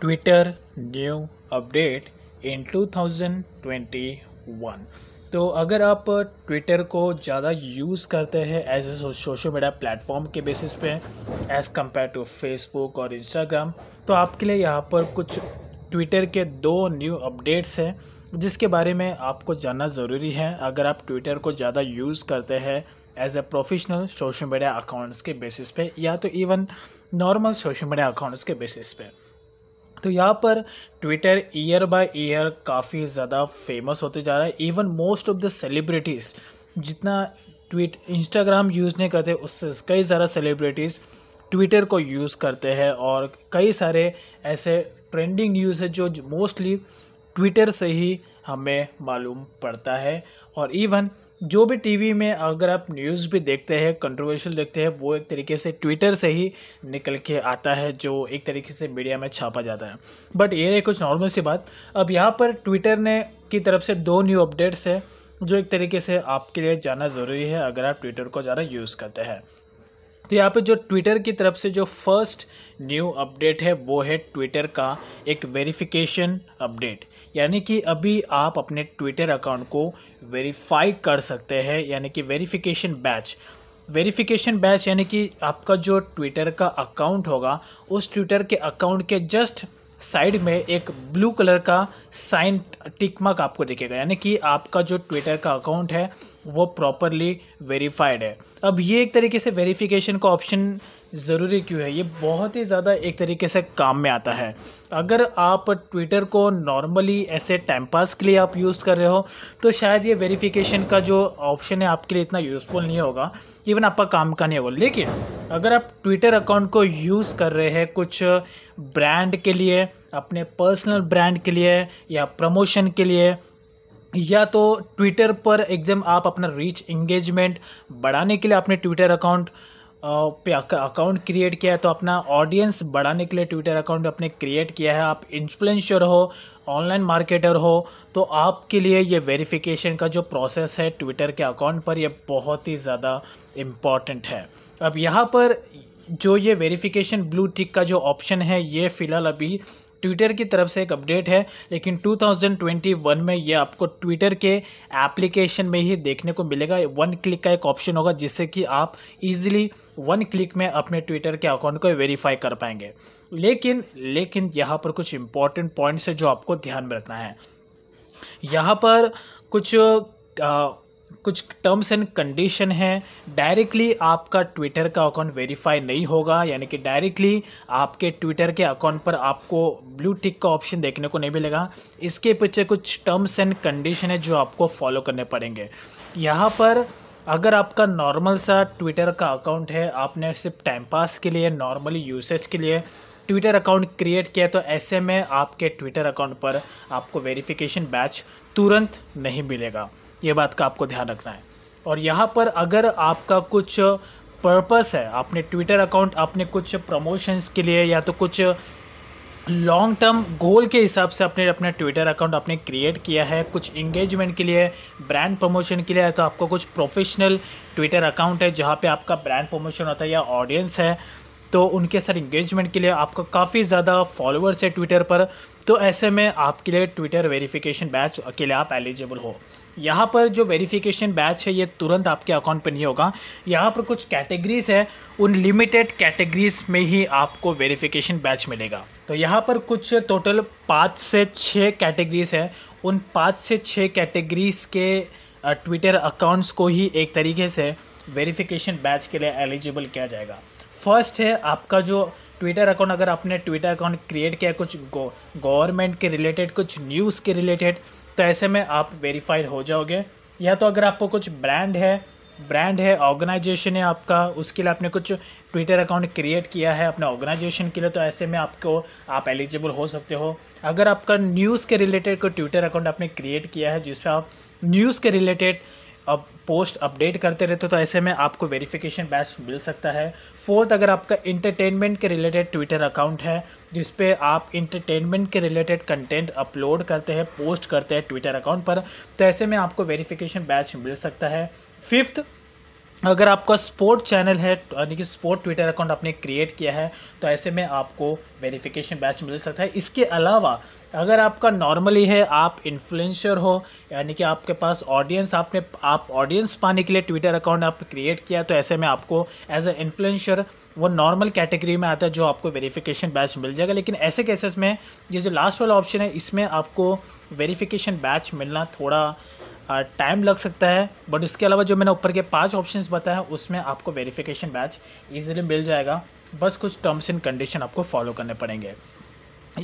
Twitter new update in 2021 तो अगर आप ट्विटर को ज़्यादा यूज़ करते हैं as a social media platform के बेसिस पे एज़ कम्पेयर टू फेसबुक और इंस्टाग्राम तो आपके लिए यहाँ पर कुछ ट्विटर के दो न्यू अपडेट्स हैं जिसके बारे में आपको जानना ज़रूरी है अगर आप ट्विटर को ज़्यादा यूज़ करते हैं as a professional social media accounts के बेसिस पे या तो even normal social media accounts के बेसिस पे तो यहाँ पर ट्विटर ईयर बाय ईयर काफ़ी ज़्यादा फेमस होते जा रहा है even most of the celebrities जितना ट्वीट इंस्टाग्राम यूज़ नहीं करते उससे कई सारा सेलिब्रिटीज़ ट्विटर को यूज़ करते हैं और कई सारे ऐसे ट्रेंडिंग न्यूज़ है जो मोस्टली ट्विटर से ही हमें मालूम पड़ता है और इवन जो भी टीवी में अगर आप न्यूज़ भी देखते हैं कंट्रोवर्शियल देखते हैं वो एक तरीके से ट्विटर से ही निकल के आता है जो एक तरीके से मीडिया में छापा जाता है बट ये है कुछ नॉर्मल सी बात अब यहाँ पर ट्विटर ने की तरफ से दो न्यू अपडेट्स है जो एक तरीके से आपके लिए जाना ज़रूरी है अगर आप ट्विटर को ज़्यादा यूज़ करते हैं तो यहाँ पे जो ट्विटर की तरफ से जो फर्स्ट न्यू अपडेट है वो है ट्विटर का एक वेरिफिकेशन अपडेट यानी कि अभी आप अपने ट्विटर अकाउंट को वेरीफाई कर सकते हैं यानी कि वेरिफिकेशन बैच वेरिफिकेशन बैच यानी कि आपका जो ट्विटर का अकाउंट होगा उस ट्विटर के अकाउंट के जस्ट साइड में एक ब्लू कलर का साइन टिकमक आपको दिखेगा यानी कि आपका जो ट्विटर का अकाउंट है वो प्रॉपरली वेरीफाइड है अब ये एक तरीके से वेरीफिकेशन का ऑप्शन ज़रूरी क्यों है ये बहुत ही ज़्यादा एक तरीके से काम में आता है अगर आप ट्विटर को नॉर्मली ऐसे टाइम पास के लिए आप यूज़ कर रहे हो तो शायद ये वेरिफिकेशन का जो ऑप्शन है आपके लिए इतना यूज़फुल नहीं होगा इवन आपका काम का नहीं होगा लेकिन अगर आप ट्विटर अकाउंट को यूज़ कर रहे हैं कुछ ब्रांड के लिए अपने पर्सनल ब्रांड के लिए या प्रमोशन के लिए या तो ट्विटर पर एकदम आप अपना रीच इंगेजमेंट बढ़ाने के लिए आपने ट्विटर अकाउंट पे अकाउंट क्रिएट किया है तो अपना ऑडियंस बढ़ाने के लिए ट्विटर अकाउंट आपने क्रिएट किया है आप इन्फ्लुएंसर हो ऑनलाइन मार्केटर हो तो आपके लिए ये वेरिफिकेशन का जो प्रोसेस है ट्विटर के अकाउंट पर ये बहुत ही ज़्यादा इम्पॉर्टेंट है अब यहाँ पर जो ये वेरिफिकेशन ब्लू टिक का जो ऑप्शन है ये फ़िलहाल अभी ट्विटर की तरफ से एक अपडेट है लेकिन 2021 में यह आपको ट्विटर के एप्लीकेशन में ही देखने को मिलेगा वन क्लिक का एक ऑप्शन होगा जिससे कि आप इजीली वन क्लिक में अपने ट्विटर के अकाउंट को वेरीफाई कर पाएंगे लेकिन लेकिन यहाँ पर कुछ इंपॉर्टेंट पॉइंट्स है जो आपको ध्यान में रखना है यहाँ पर कुछ आ, कुछ टर्म्स एंड कंडीशन है डायरेक्टली आपका ट्विटर का अकाउंट वेरीफाई नहीं होगा यानी कि डायरेक्टली आपके ट्विटर के अकाउंट पर आपको ब्लू टिक का ऑप्शन देखने को नहीं मिलेगा इसके पीछे कुछ टर्म्स एंड कंडीशन है जो आपको फॉलो करने पड़ेंगे यहाँ पर अगर आपका नॉर्मल सा ट्विटर का अकाउंट है आपने सिर्फ टाइम पास के लिए नॉर्मली यूसेज के लिए ट्विटर अकाउंट क्रिएट किया तो ऐसे में आपके ट्विटर अकाउंट पर आपको वेरिफिकेशन बैच तुरंत नहीं मिलेगा ये बात का आपको ध्यान रखना है और यहाँ पर अगर आपका कुछ पर्पस है आपने ट्विटर अकाउंट आपने कुछ प्रमोशंस के लिए या तो कुछ लॉन्ग टर्म गोल के हिसाब से आपने अपना ट्विटर अकाउंट आपने क्रिएट किया है कुछ इंगेजमेंट के लिए ब्रांड प्रमोशन के लिए तो आपका कुछ प्रोफेशनल ट्विटर अकाउंट है जहाँ पे आपका ब्रांड प्रमोशन होता है या ऑडियंस है तो उनके साथ इंगेजमेंट के लिए आपका काफ़ी ज़्यादा फॉलोअर्स है ट्विटर पर तो ऐसे में आपके लिए ट्विटर वेरिफिकेशन बैच के लिए आप एलिजिबल हो यहाँ पर जो वेरिफिकेशन बैच है ये तुरंत आपके अकाउंट पर नहीं होगा यहाँ पर कुछ कैटेगरीज है उन लिमिटेड कैटेगरीज में ही आपको वेरिफिकेशन बैच मिलेगा तो यहाँ पर कुछ टोटल पाँच से छः कैटेगरीज हैं उन पाँच से छः कैटेगरीज के ट्विटर अकाउंट्स को ही एक तरीके से वेरिफिकेशन बैच के लिए एलिजिबल किया जाएगा फर्स्ट है आपका जो ट्विटर अकाउंट अगर आपने ट्विटर अकाउंट क्रिएट किया कुछ गवर्नमेंट के रिलेटेड कुछ न्यूज़ के रिलेटेड तो ऐसे में आप वेरीफाइड हो जाओगे या तो अगर आपको कुछ ब्रांड है ब्रांड है ऑर्गेनाइजेशन है आपका उसके लिए आपने कुछ ट्विटर अकाउंट क्रिएट किया है अपने ऑर्गेनाइजेशन के लिए तो ऐसे में आपको आप एलिजिबल हो सकते हो अगर आपका न्यूज़ के रिलेटेड कोई ट्विटर अकाउंट आपने क्रिएट किया है जिसमें आप न्यूज़ के रिलेटेड अब पोस्ट अपडेट करते रहते हो तो ऐसे में आपको वेरिफिकेशन बैच मिल सकता है फोर्थ अगर आपका इंटरटेनमेंट के रिलेटेड ट्विटर अकाउंट है जिस पे आप इंटरटेनमेंट के रिलेटेड कंटेंट अपलोड करते हैं पोस्ट करते हैं ट्विटर अकाउंट पर तो ऐसे में आपको वेरिफिकेशन बैच मिल सकता है फिफ्थ अगर आपका स्पोर्ट चैनल है यानी कि स्पोर्ट ट्विटर अकाउंट आपने क्रिएट किया है तो ऐसे में आपको वेरिफिकेशन बैच मिल सकता है इसके अलावा अगर आपका नॉर्मली है आप इन्फ्लुएंसर हो यानी कि आपके पास ऑडियंस आपने आप ऑडियंस पाने के लिए ट्विटर अकाउंट आप क्रिएट किया तो ऐसे में आपको एज ए इन्फ्लुएंसर वो नॉर्मल कैटेगरी में आता है जो आपको वेरीफिकेशन बैच मिल जाएगा लेकिन ऐसे केसेस में ये जो लास्ट वाला ऑप्शन है इसमें आपको वेरीफिकेशन बैच मिलना थोड़ा टाइम लग सकता है बट उसके अलावा जो मैंने ऊपर के पांच ऑप्शंस बताया उसमें आपको वेरिफिकेशन बैच इजीली मिल जाएगा बस कुछ टर्म्स एंड कंडीशन आपको फॉलो करने पड़ेंगे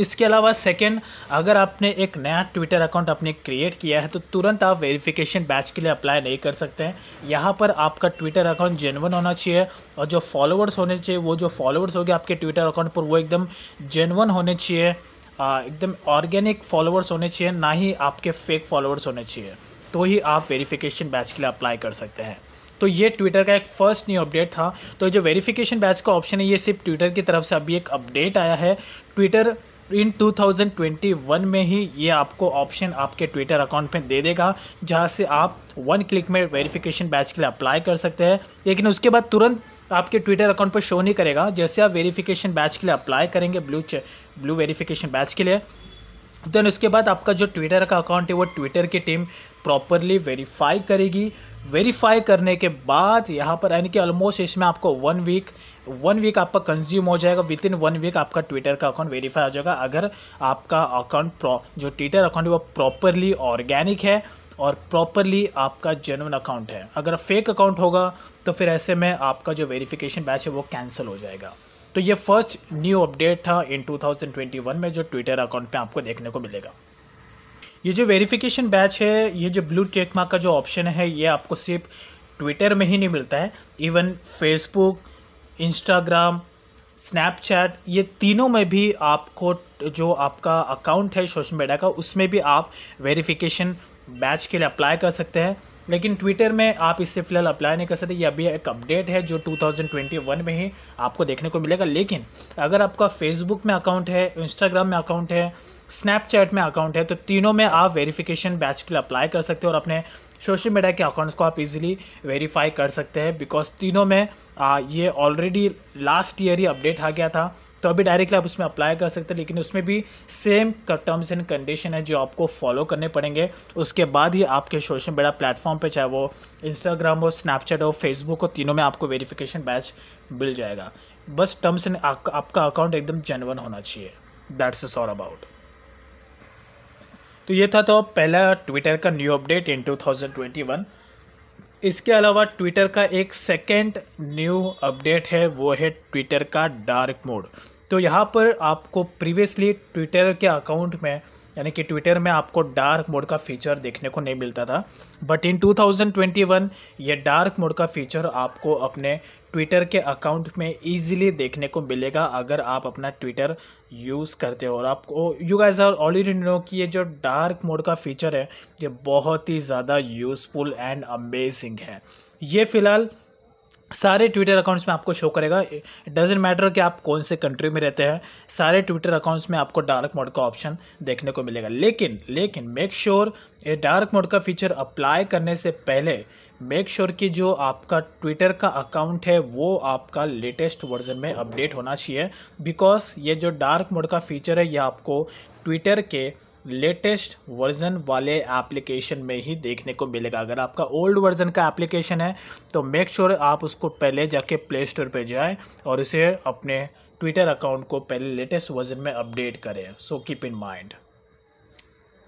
इसके अलावा सेकेंड अगर आपने एक नया ट्विटर अकाउंट आपने क्रिएट किया है तो तुरंत आप वेरिफिकेशन बैच के लिए अप्लाई नहीं कर सकते हैं यहाँ पर आपका ट्विटर अकाउंट जेनवन होना चाहिए और जो फॉलोवर्स होने चाहिए वो जो हो होंगे आपके ट्विटर अकाउंट पर वो एकदम जेनवन होने चाहिए एकदम ऑर्गेनिक फॉलोवर्स होने चाहिए ना ही आपके फेक फॉलोवर्स होने चाहिए तो ही आप वेरिफिकेशन बैच के लिए अप्लाई कर सकते हैं तो ये ट्विटर का एक फर्स्ट न्यू अपडेट था तो जो वेरिफिकेशन बैच का ऑप्शन है ये सिर्फ ट्विटर की तरफ से अभी एक अपडेट आया है ट्विटर इन 2021 में ही ये आपको ऑप्शन आपके ट्विटर अकाउंट में दे देगा जहाँ से आप वन क्लिक में वेरिफिकेशन बैच के लिए अप्लाई कर सकते हैं लेकिन उसके बाद तुरंत आपके ट्विटर अकाउंट पर शो नहीं करेगा जैसे आप वेरिफिकेशन बैच के लिए अप्लाई करेंगे ब्लू ब्लू वेरिफिकेशन बैच के लिए देन उसके बाद आपका जो ट्विटर का अकाउंट है वो ट्विटर की टीम प्रॉपरली वेरीफाई करेगी वेरीफाई करने के बाद यहाँ पर यानी कि ऑलमोस्ट इसमें आपको वन वीक वन वीक आपका कंज्यूम हो जाएगा विद इन वन वीक आपका ट्विटर का अकाउंट वेरीफाई हो जाएगा अगर आपका अकाउंट जो ट्विटर अकाउंट है वो प्रॉपरली ऑर्गेनिक है और प्रॉपरली आपका जेनवन अकाउंट है अगर फेक अकाउंट होगा तो फिर ऐसे में आपका जो वेरीफिकेशन बैच है वो कैंसिल हो जाएगा तो ये फर्स्ट न्यू अपडेट था इन 2021 में जो ट्विटर अकाउंट पे आपको देखने को मिलेगा ये जो वेरिफिकेशन बैच है ये जो ब्लू चेक मार्क का जो ऑप्शन है ये आपको सिर्फ ट्विटर में ही नहीं मिलता है इवन फेसबुक इंस्टाग्राम स्नैपचैट ये तीनों में भी आपको जो आपका अकाउंट है सोशल मीडिया का उसमें भी आप वेरिफिकेशन बैच के लिए अप्लाई कर सकते हैं लेकिन ट्विटर में आप इससे फ़िलहाल अप्लाई नहीं कर सकते ये अभी एक अपडेट है जो 2021 में ही आपको देखने को मिलेगा लेकिन अगर आपका फेसबुक में अकाउंट है इंस्टाग्राम में अकाउंट है स्नैपचैट में अकाउंट है तो तीनों में आप वेरिफिकेशन बैच के लिए अप्लाई कर सकते हो और अपने सोशल मीडिया के अकाउंट्स को आप इजीली वेरीफाई कर सकते हैं बिकॉज तीनों में आ, ये ऑलरेडी लास्ट ईयर ही अपडेट आ गया था तो अभी डायरेक्टली आप उसमें अप्लाई कर सकते हैं लेकिन उसमें भी सेम टर्म्स एंड कंडीशन है जो आपको फॉलो करने पड़ेंगे उसके बाद ही आपके सोशल मीडिया प्लेटफॉर्म पर चाहे वो इंस्टाग्राम हो स्नैपचैट हो फेसबुक हो तीनों में आपको वेरीफिकेशन बैच मिल जाएगा बस टर्म्स एंड आपका अकाउंट एकदम जेनवन होना चाहिए दैट्स इस ऑल अबाउट तो ये था तो पहला ट्विटर का न्यू अपडेट इन 2021 इसके अलावा ट्विटर का एक सेकेंड न्यू अपडेट है वो है ट्विटर का डार्क मोड तो यहाँ पर आपको प्रीवियसली ट्विटर के अकाउंट में यानी कि ट्विटर में आपको डार्क मोड का फीचर देखने को नहीं मिलता था बट इन 2021 ये डार्क मोड का फीचर आपको अपने ट्विटर के अकाउंट में ईजिली देखने को मिलेगा अगर आप अपना ट्विटर यूज़ करते हो और आपको you guys are already know कि ये जो डार्क मोड का फीचर है ये बहुत ही ज़्यादा यूज़फुल एंड अमेजिंग है ये फ़िलहाल सारे ट्विटर अकाउंट्स में आपको शो करेगा डजेंट मैटर कि आप कौन से कंट्री में रहते हैं सारे ट्विटर अकाउंट्स में आपको डार्क मोड का ऑप्शन देखने को मिलेगा लेकिन लेकिन मेक श्योर ये डार्क मोड का फीचर अप्लाई करने से पहले मेक श्योर sure कि जो आपका ट्विटर का अकाउंट है वो आपका लेटेस्ट वर्जन में अपडेट होना चाहिए बिकॉज ये जो डार्क मोड का फीचर है यह आपको ट्विटर के लेटेस्ट वर्जन वाले एप्लीकेशन में ही देखने को मिलेगा अगर आपका ओल्ड वर्जन का एप्लीकेशन है तो मेक श्योर sure आप उसको पहले जाके प्ले स्टोर पर जाएँ और इसे अपने ट्विटर अकाउंट को पहले लेटेस्ट वर्जन में अपडेट करें सो कीप इन माइंड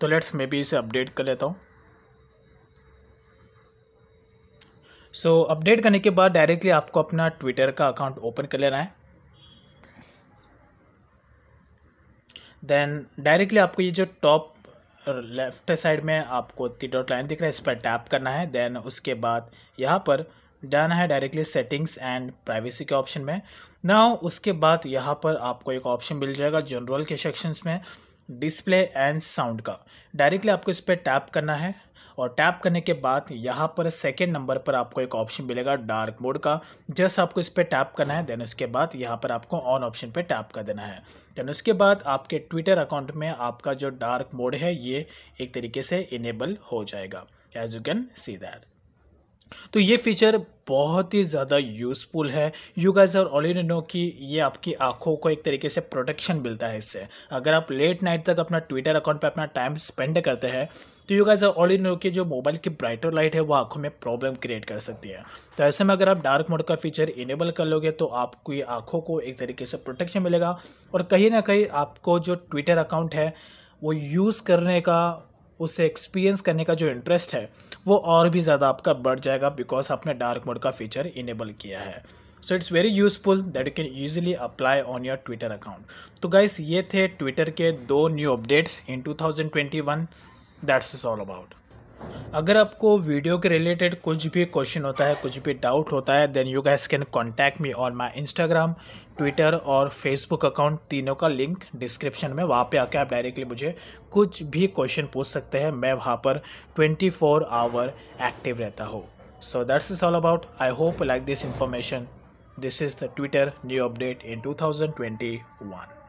तो लेट्स मे बी इसे अपडेट कर लेता हूँ सो so, अपडेट करने के बाद डायरेक्टली आपको अपना ट्विटर का अकाउंट ओपन कर लेना है देन डायरेक्टली आपको ये जो टॉप लेफ्ट साइड में आपको थ्री डॉट लाइन दिख रहा है इस पर टैप करना है देन उसके बाद यहाँ पर जाना है डायरेक्टली सेटिंग्स एंड प्राइवेसी के ऑप्शन में ना उसके बाद यहाँ पर आपको एक ऑप्शन मिल जाएगा जनरल के सेक्शंस में डिस्प्ले एंड साउंड का डायरेक्टली आपको इस पर टैप करना है और टैप करने के बाद यहाँ पर सेकेंड नंबर पर आपको एक ऑप्शन मिलेगा डार्क मोड का जस्ट आपको इस पर टैप करना है देन उसके बाद यहाँ पर आपको ऑन ऑप्शन पे टैप कर देना है देन उसके बाद आपके ट्विटर अकाउंट में आपका जो डार्क मोड है ये एक तरीके से इनेबल हो जाएगा as you can see that तो ये फीचर बहुत ही ज़्यादा यूज़फुल है you guys are already know कि ये आपकी आंखों को एक तरीके से प्रोटेक्शन मिलता है इससे अगर आप लेट नाइट तक अपना ट्विटर अकाउंट पे अपना टाइम स्पेंड करते हैं तो you guys are already know कि जो मोबाइल की ब्राइटर लाइट है वो आंखों में प्रॉब्लम क्रिएट कर सकती है तो ऐसे में अगर आप डार्क मोड का फीचर इनेबल कर लोगे तो आपकी आँखों को एक तरीके से प्रोटेक्शन मिलेगा और कहीं ना कहीं आपको जो ट्विटर अकाउंट है वो यूज़ करने का उससे एक्सपीरियंस करने का जो इंटरेस्ट है वो और भी ज़्यादा आपका बढ़ जाएगा बिकॉज आपने डार्क मोड का फीचर इनेबल किया है so it's very useful that you can easily apply on your Twitter account तो गाइस ये थे ट्विटर के दो new updates in two thousand that's is all about अगर आपको वीडियो के रिलेटेड कुछ भी क्वेश्चन होता है कुछ भी डाउट होता है then you guys can contact me on my Instagram Twitter और फेसबुक अकाउंट तीनों का लिंक डिस्क्रिप्शन में वहाँ पे आके आप डायरेक्टली मुझे कुछ भी क्वेश्चन पूछ सकते हैं मैं वहाँ पर 24 फोर आवर एक्टिव रहता हूँ so that's is all about I hope like this information this is the Twitter new update in 2021